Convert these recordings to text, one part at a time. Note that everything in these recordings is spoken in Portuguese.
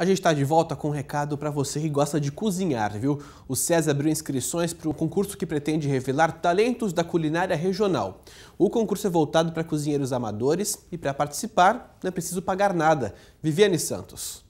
A gente está de volta com um recado para você que gosta de cozinhar, viu? O César abriu inscrições para um concurso que pretende revelar talentos da culinária regional. O concurso é voltado para cozinheiros amadores e para participar não é preciso pagar nada. Viviane Santos.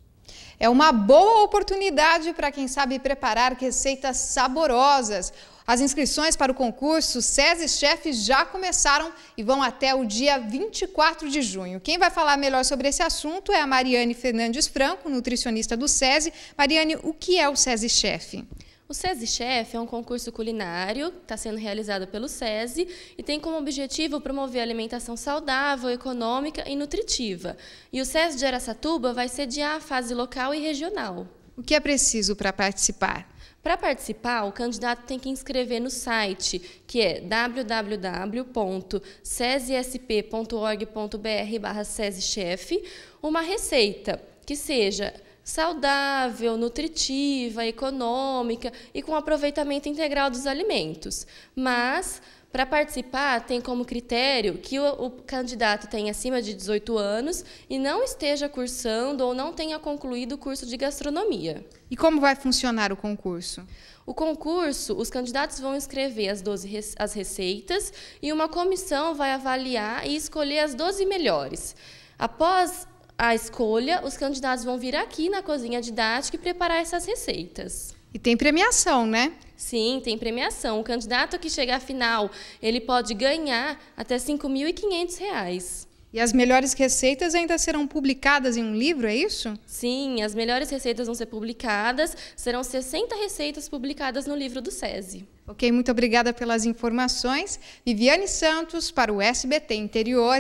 É uma boa oportunidade para quem sabe preparar receitas saborosas. As inscrições para o concurso SESI Chef já começaram e vão até o dia 24 de junho. Quem vai falar melhor sobre esse assunto é a Mariane Fernandes Franco, nutricionista do SESI. Mariane, o que é o SESI Chef? O SESI Chef é um concurso culinário, está sendo realizado pelo SESI e tem como objetivo promover alimentação saudável, econômica e nutritiva. E o SESI de Aracatuba vai sediar a fase local e regional. O que é preciso para participar? Para participar, o candidato tem que inscrever no site, que é www.cesesp.org.br barra uma receita que seja saudável, nutritiva, econômica e com aproveitamento integral dos alimentos. Mas para participar, tem como critério que o, o, candidato tenha acima de 18 anos e não esteja cursando ou não tenha concluído o curso de gastronomia. E como vai funcionar o concurso? O concurso, os candidatos vão escrever as 12 as receitas e uma comissão vai avaliar e escolher as 12 melhores. Após a escolha, os candidatos vão vir aqui na cozinha didática e preparar essas receitas. E tem premiação, né? Sim, tem premiação. O candidato que chegar à final, ele pode ganhar até R$ 5.500. E as melhores receitas ainda serão publicadas em um livro, é isso? Sim, as melhores receitas vão ser publicadas. Serão 60 receitas publicadas no livro do SESI. Ok, muito obrigada pelas informações. Viviane Santos, para o SBT Interior.